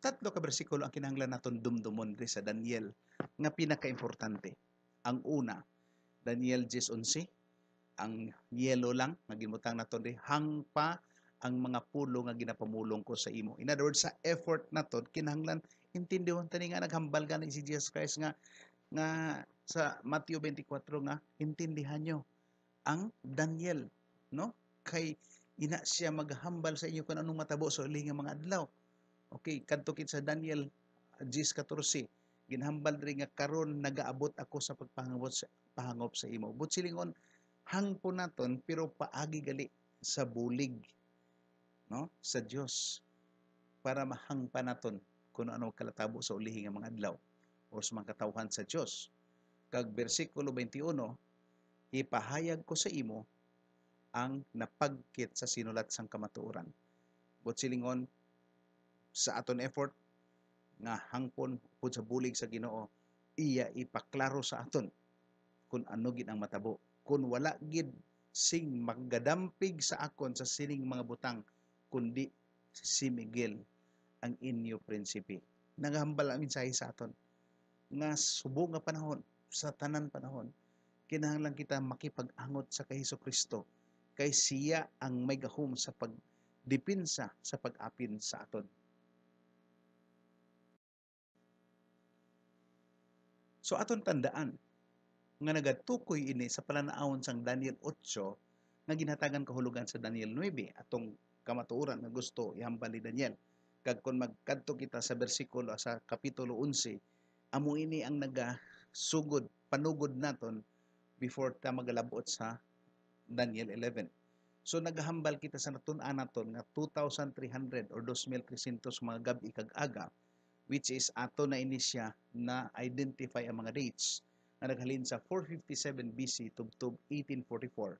tatlo ka bersikulo ang kinahanglan naton dumdumon diri sa Daniel nga pinakaimportante. Ang una, Daniel 10:11, ang yellow lang nga gimutang naton di hangpa ang mga pulo nga ginapamulong ko sa imo. In other words, sa effort naton kinahanglan intindihon tani nga naghambal ka ni si Jesus Christ nga nga sa Matthew 24 nga intindihan nyo ang Daniel no kay ina siya maghambal sa inyo kung anong matabo sa so, uli nga mga adlaw okay kadtukit sa Daniel 10:14 ginhambal diri nga karon nagaabot ako sa pagpahangop sa pahangop sa imo but silingon hangpo naton pero paagi gali sa bulig no sa Dios para mahangpa naton kung ano kalatabo sa ulihi nga mga adlaw o sa mga katawhan sa Dios kag bersikulo 21 ipahayag ko sa imo ang napagkit sa sinulat sang kamatuoran but silingon sa aton effort nga hangpon pud sa bulig sa Ginoo iya ipaklaro sa aton kung ano gid ang matabo kung wala gid sing magadampig sa akon sa sining mga butang kundi si Miguel ang inyo prinsipi naghambal ang mensahe sa aton nga subo nga panahon sa tanan panahon, kinahanglan kita makipag-angot sa kay Hesus Kristo kay siya ang may gahom sa pagdipinsa sa pag-apin sa aton. So aton tandaan nga nagatukoy ini sa palanaawon sang Daniel 8 nga ginhatagan kahulugan sa Daniel 9 atong kamatuoran nga gusto ihambal ni Daniel kag kun magkadto kita sa bersikulo sa kapitulo 11 amo ini ang naga sugod, panugod naton before ta magalabot sa Daniel 11. So naghambal kita sa natun-an naton nga 2,300 or 2,300 mga gabi kag-aga which is ato na inisya na identify ang mga dates na naghalin sa 457 BC tubtub 1844.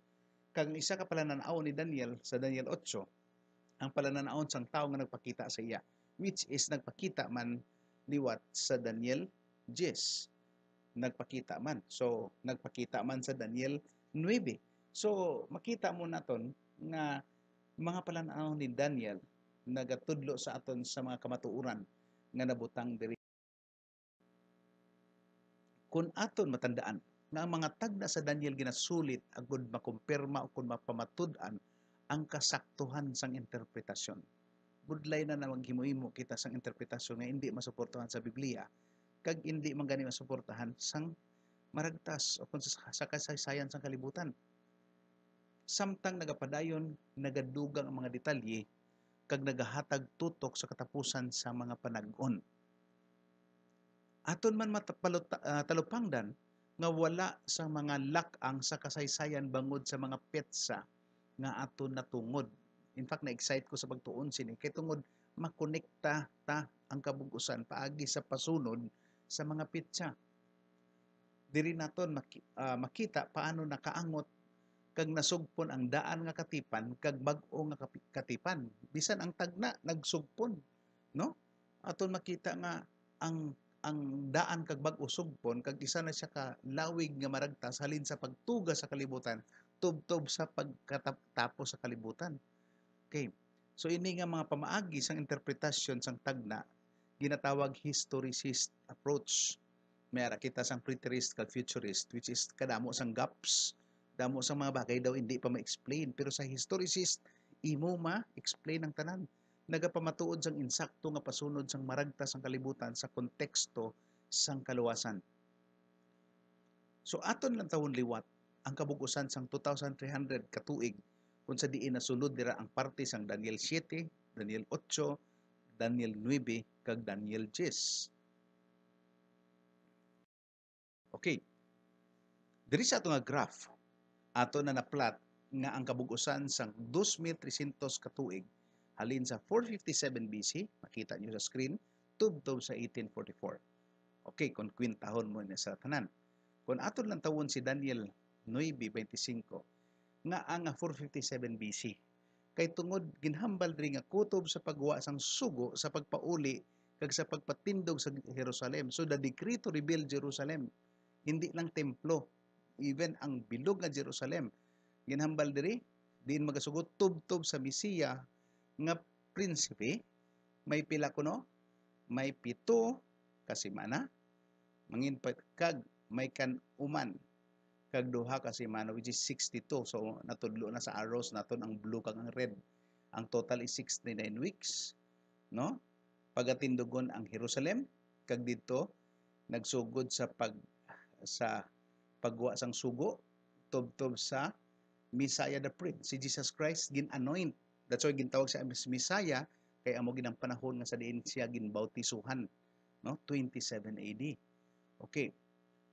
Kag isa ka palananaon ni Daniel sa Daniel 8 ang palananaon sang tao nga nagpakita sa iya which is nagpakita man liwat sa Daniel 10 nagpakita man. So, nagpakita man sa Daniel 9. So, makita mo naton nga mga palanaw ni Daniel nagatudlo sa aton sa mga kamatuuran nga nabutang diri. Kun aton matandaan nga ang mga tagda sa Daniel ginasulit agud makumpirma o kun mapamatud-an ang kasaktuhan sang interpretasyon. Budlay na na maghimo-himo kita sang interpretasyon nga hindi masuportahan sa Biblia kag indi man gani masuportahan sang maragtas o kung sa, kasaysayan sang kalibutan. Samtang nagapadayon, nagadugang ang mga detalye kag nagahatag tutok sa katapusan sa mga panag-on. Aton man matalupangdan ah, uh, nga wala sa mga lakang sa kasaysayan bangod sa mga petsa nga aton natungod. In fact, na-excite ko sa pagtuon sini kay tungod makonekta ta ang kabugusan paagi sa pasunod sa mga pitsa. Diri naton ah, makita paano nakaangot kag nasugpon ang daan nga katipan kag bag-o nga katipan. Bisan ang tagna nagsugpon, no? Aton makita nga ang ang daan kag bag-o sugpon kag isa na siya ka lawig nga maragtas halin sa pagtuga sa kalibutan, tubtob sa pagkatapos sa kalibutan. Okay. So ini nga mga pamaagi sang interpretasyon sang tagna ginatawag historicist approach. Mayara kita sang preterist kag futurist which is kadamo sang gaps. Damo sang mga bagay daw hindi pa ma-explain pero sa historicist imo ma-explain ang tanan. Nagapamatuod sang insakto nga pasunod sang maragtas sang kalibutan sa konteksto sang kaluwasan. So aton lang tawon liwat ang kabugusan sang 2300 katuig kung sa diin nasunod dira ang parte sang Daniel 7, Daniel 8, Daniel 9 kag Daniel 10. Okay. Diri sa ato nga graph, ato na naplat nga ang kabugusan sang 2,300 katuig halin sa 457 BC, makita niyo sa screen, tubtob sa 1844. Okay, kung kwintahon mo na sa tanan. Kung ato lang tawon si Daniel 9.25, nga ang 457 BC, kay tungod ginhambal diri nga kutob sa pagwa sang sugo sa pagpauli kag sa pagpatindog sa Jerusalem so the decree to rebuild Jerusalem hindi lang templo even ang bilog nga Jerusalem ginhambal diri diin magasugot tubtob sa Mesiya nga prinsipe may pila kuno may pito kasimana mangin kag may kan uman kag duha ka semana which is 62 so natudlo na sa arrows naton ang blue kag ang red ang total is 69 weeks no pagatindogon ang Jerusalem kag didto nagsugod sa pag sa pagwa sang sugo tubtob sa Messiah the Prince si Jesus Christ gin-anoint that's why gintawag siya as Messiah kay amo ginang panahon nga sa diin siya ginbautisuhan no 27 AD okay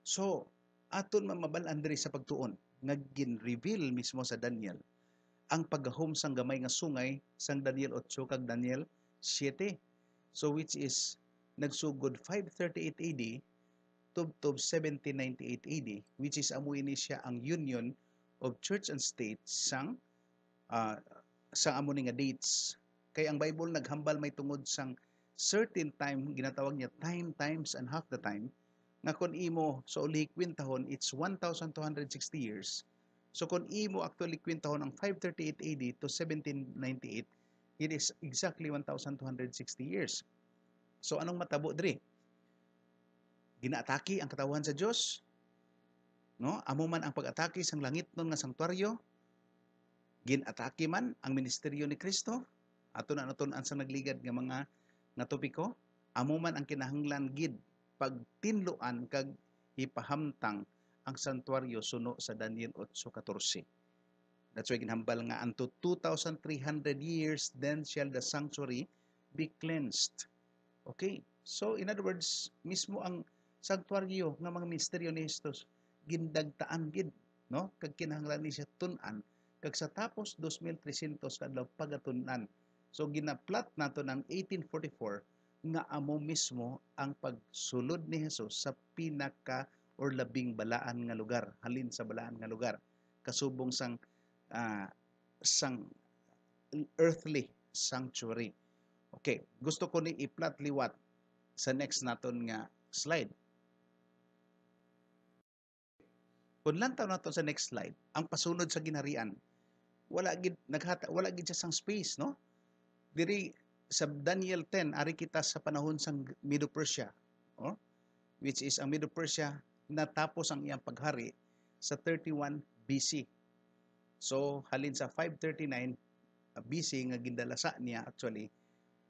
so aton mamabalan diri sa pagtuon nga gin-reveal mismo sa Daniel ang paghahom sang gamay nga sungay sang Daniel 8 kag Daniel 7. So which is nagsugod 538 AD tubtob 1798 AD which is amo ini siya ang union of church and state sang uh, sang amo ni nga dates kay ang Bible naghambal may tungod sang certain time ginatawag niya time times and half the time nga kon imo so ulihi kwintahon it's 1260 years so kon imo actually kwintahon ang 538 AD to 1798 it is exactly 1260 years so anong matabo diri ginaatake ang katawhan sa Dios no amo man ang pag-atake sang langit nun nga sanktuaryo ginatake man ang ministeryo ni Kristo ato na naton ang sa nagligad nga mga natopiko? amo man ang kinahanglan gid pagtinloan kag ipahamtang ang santuaryo suno sa Daniel 8:14. That's why ginhambal nga unto 2300 years then shall the sanctuary be cleansed. Okay? So in other words, mismo ang sanctuaryo nga mga misteryo ni Hesus gindagtaan gid, no? Kag kinahanglan ni siya tunan kag sa tapos 2300 kadlaw pagatunan. So ginaplat nato ng 1844 nga amo mismo ang pagsulod ni Hesus sa pinaka or labing balaan nga lugar, halin sa balaan nga lugar, kasubong sang uh, sang earthly sanctuary. Okay, gusto ko ni iplat liwat sa next naton nga slide. kun lantaw nato sa next slide, ang pasunod sa ginarian, wala gid naghata, wala gid siya sang space, no? Diri sa Daniel 10, ari kita sa panahon sang Medo Persia, or, which is ang Medo Persia, natapos ang iyang paghari sa 31 BC. So, halin sa 539 BC nga gindalasa niya actually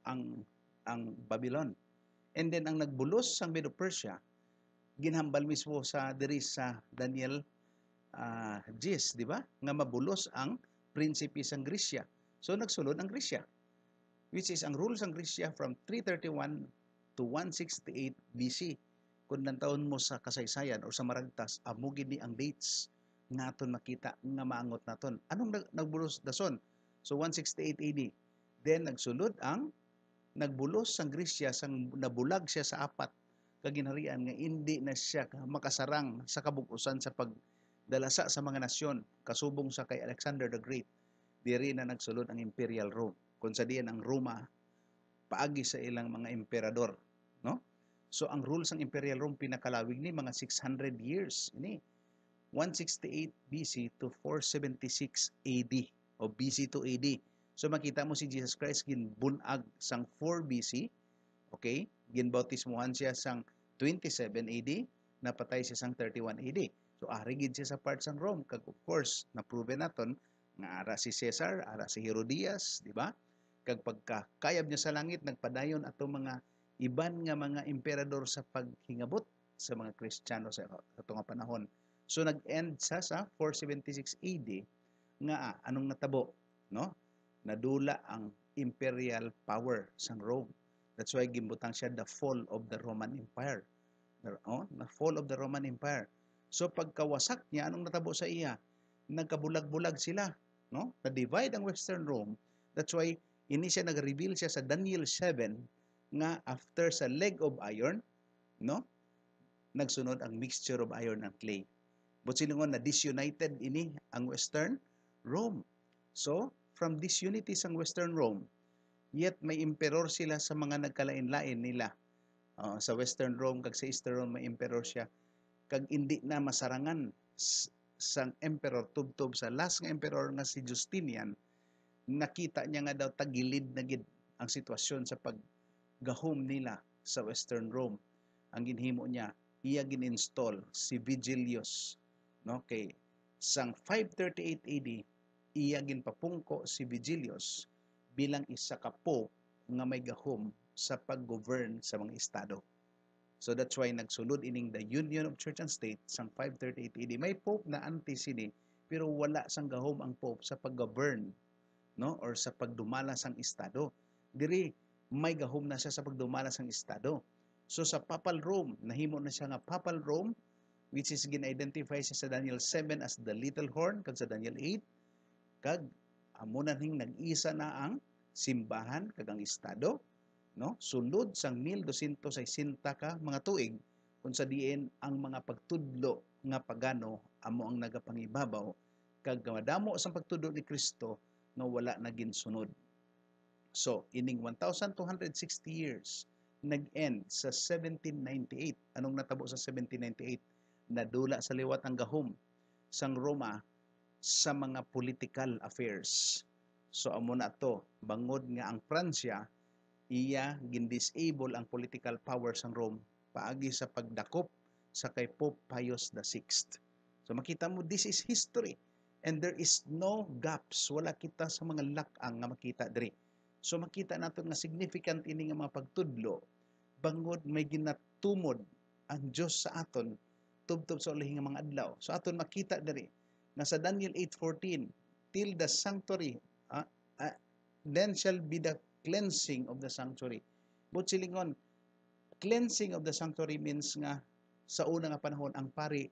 ang ang Babylon. And then ang nagbulos sang Medo Persia ginhambal mismo sa diri sa Daniel uh, ah, 10, di ba? Nga mabulos ang prinsipi sang Grisya. So nagsulod ang Grisya which is ang rules ng Grisya from 331 to 168 BC. Kung nantaon mo sa kasaysayan o sa maragtas, amo ni ang dates nga aton makita nga maangot naton. Anong nag nagbulos dason? So 168 AD. Then nagsulod ang nagbulos sang Grisya sang nabulag siya sa apat kaginharian nga hindi na siya makasarang sa kabukusan sa pagdalasa sa mga nasyon kasubong sa kay Alexander the Great diri na nagsulod ang Imperial Rome kun sa diyan ang Roma paagi sa ilang mga emperador no so ang rule sang imperial Rome pinakalawig ni mga 600 years ini 168 BC to 476 AD o BC to AD so makita mo si Jesus Christ ginbunag sang 4 BC okay ginbautismohan siya sang 27 AD napatay siya sang 31 AD so ari gid siya sa part sang Rome kag of course na proven naton nga ara si Caesar ara si Herodias di ba kag pagkakayab niya sa langit nagpadayon ato mga iban nga mga emperador sa paghingabot sa mga Kristiyano sa ato nga panahon. So nag-end sa sa 476 AD nga ah, anong natabo, no? Nadula ang imperial power sang Rome. That's why gimbutang siya the fall of the Roman Empire. The, oh, the fall of the Roman Empire. So pagkawasak niya anong natabo sa iya? Nagkabulag-bulag sila, no? Na-divide ang Western Rome. That's why ini siya nag-reveal siya sa Daniel 7 nga after sa leg of iron, no? Nagsunod ang mixture of iron and clay. But silingon na disunited ini ang Western Rome. So, from disunity sa Western Rome, yet may emperor sila sa mga nagkalain-lain nila. Uh, sa Western Rome kag sa Eastern Rome may emperor siya kag indi na masarangan sang emperor tubtob sa last nga emperor nga si Justinian nakita niya nga daw tagilid na gid ang sitwasyon sa paggahom nila sa Western Rome. Ang ginhimo niya, iya gininstall si Vigilius. No? Kay sang 538 AD, iya ginpapungko si Vigilius bilang isa ka po nga may gahom sa pag-govern sa mga estado. So that's why nagsulod ining the Union of Church and State sang 538 AD. May pope na anti sini pero wala sang gahom ang pope sa pag-govern no or sa pagdumalas ang estado diri may gahom na siya sa pagdumalas ang estado so sa papal Rome nahimo na siya nga papal Rome which is gina-identify siya sa Daniel 7 as the little horn kag sa Daniel 8 kag amo na ning nag-isa na ang simbahan kag ang estado no sulod sang 1260 ka mga tuig sa diin ang mga pagtudlo nga pagano amo ang nagapangibabaw kag gamadamo sa pagtudlo ni Kristo no wala na sunod. So, ining 1,260 years, nag-end sa 1798. Anong natabo sa 1798? Nadula sa liwat ang gahom sang Roma sa mga political affairs. So amo na to, bangod nga ang Pransya iya gindisable ang political power sang Rome paagi sa pagdakop sa kay Pope Pius VI. So makita mo this is history And there is no gaps. Wala kita sa mga lakang nga makita diri. So makita nato nga significant ini nga mga pagtudlo bangod may ginatumod ang Dios sa aton tubtob sa ulihi nga mga adlaw. So aton makita diri nga sa Daniel 8:14 till the sanctuary ah, ah, then shall be the cleansing of the sanctuary. But silingon cleansing of the sanctuary means nga sa una nga panahon ang pari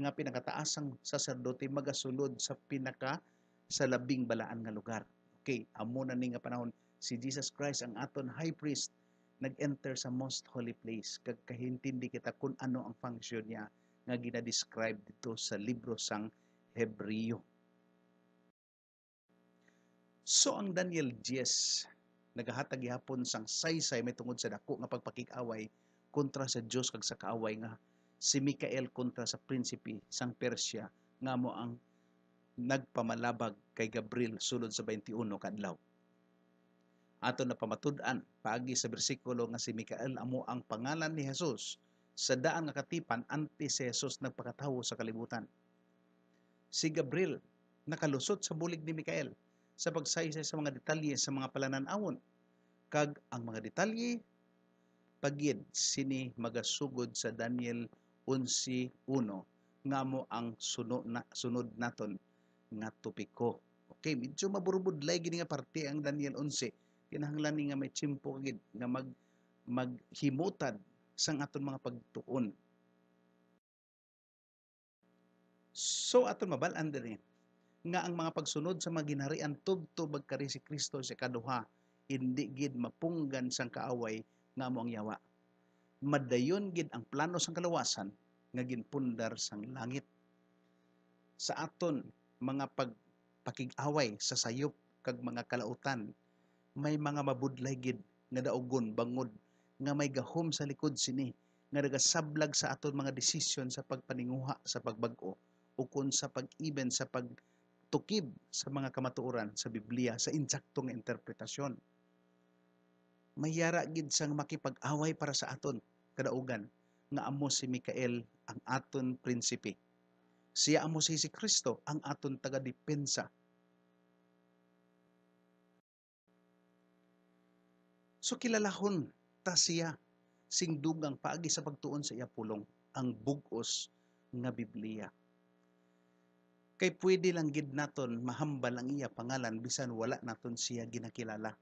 nga pinakataasang saserdote magasulod sa pinaka sa labing balaan nga lugar. Okay, amo na ni nga panahon si Jesus Christ ang aton high priest nag-enter sa most holy place. Kag kahintindi kita kun ano ang function niya nga gina-describe dito sa libro sang Hebreo. So ang Daniel 10 nagahatag gihapon sang saysay may tungod sa dako nga pagpakikaway kontra sa Dios kag sa kaaway nga si Mikael kontra sa prinsipi sang Persia nga mo ang nagpamalabag kay Gabriel sulod sa 21 kadlaw. Ato na pamatud-an paagi sa bersikulo nga si Mikael amo ang pangalan ni Jesus sa daan nga katipan anti si Jesus nagpakatawo sa kalibutan. Si Gabriel nakalusot sa bulig ni Mikael sa pagsaysay sa mga detalye sa mga palananawon kag ang mga detalye pagyid sini magasugod sa Daniel 1:1 nga mo ang sunod na sunod naton nga topiko. Okay, medyo maburbudlay gini nga parte ang Daniel 11. Kinahanglan ni nga may tiyempo gid nga mag maghimutad sang aton mga pagtuon. So aton mabal-an din eh. nga ang mga pagsunod sa mga ginharian tubto bagkari si Kristo sa kaduha hindi gid mapunggan sang kaaway nga mo ang yawa madayon gid ang plano sang kalawasan nga ginpundar sang langit. Sa aton mga pagpakig-away sa sayop kag mga kalautan, may mga mabudlay gid nga daugon bangod nga may gahom sa likod sini nga nagasablag sa aton mga desisyon sa pagpaninguha sa pagbag-o o kun sa pag-iben sa pagtukib sa mga kamatuoran sa Biblia sa insaktong interpretasyon mayara gid sang makipag-away para sa aton kadaugan nga amo si Mikael ang aton prinsipe. Siya amo si si Kristo ang aton taga-depensa. So kilalahon ta siya sing dugang paagi sa pagtuon sa iya pulong ang bugos nga Biblia. Kay pwede lang gid naton mahambal ang iya pangalan bisan wala naton siya ginakilala.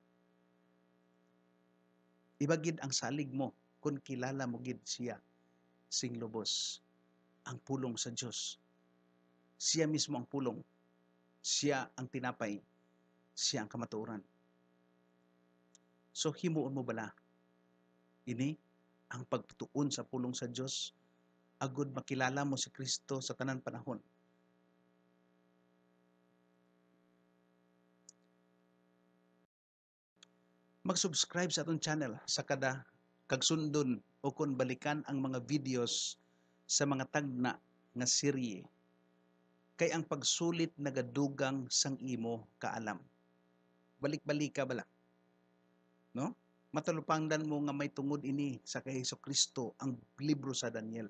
Ibagid ang salig mo kung kilala mo gid siya sing lubos ang pulong sa Dios siya mismo ang pulong siya ang tinapay siya ang kamaturan so himuon mo bala ini ang pagtuon sa pulong sa Dios agud makilala mo si Kristo sa tanan panahon mag-subscribe sa atong channel sa kada kag sundon o kon balikan ang mga videos sa mga tagna nga serye kay ang pagsulit nagadugang sang imo kaalam balik-balik ka bala no matalupangdan mo nga may tungod ini sa kay Hesus Kristo ang libro sa Daniel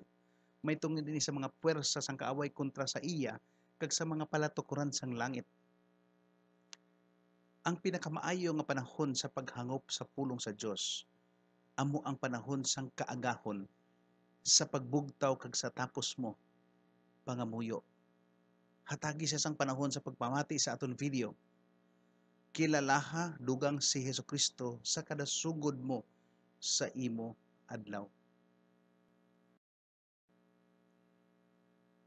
may tungod ini sa mga puwersa sang kaaway kontra sa iya kag sa mga palatukuran sang langit ang pinakamaayo nga panahon sa paghangop sa pulong sa Dios amo ang panahon sang kaagahon sa pagbugtaw kag sa tapos mo pangamuyo. Hatagi siya sang panahon sa pagpamati sa aton video. Kilalaha dugang si Hesus Kristo sa kada sugod mo sa imo adlaw.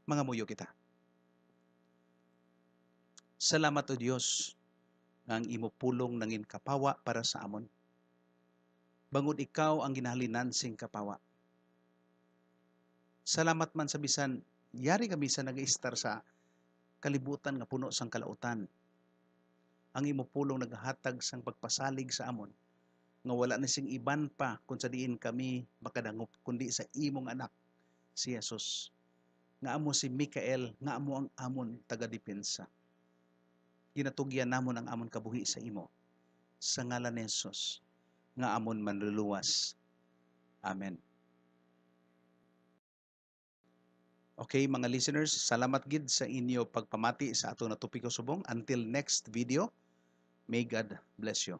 Mga muyo kita. Salamat o nga ang imo pulong nangin kapawa para sa amon bangod ikaw ang ginahalinan sing kapawa. Salamat man sa bisan, yari ka bisan nag-istar sa kalibutan nga puno sang kalautan. Ang imupulong naghatag sang pagpasalig sa amon, nga wala na sing iban pa kung sa diin kami makadangop, kundi sa imong anak, si Jesus. Nga amo si Mikael, nga amo ang amon taga-depensa. Ginatugyan namon ang amon kabuhi sa imo, sa ngalan ni Jesus nga amon manluluwas. Amen. Okay, mga listeners, salamat gid sa inyo pagpamati sa ato na topiko subong. Until next video, may God bless you.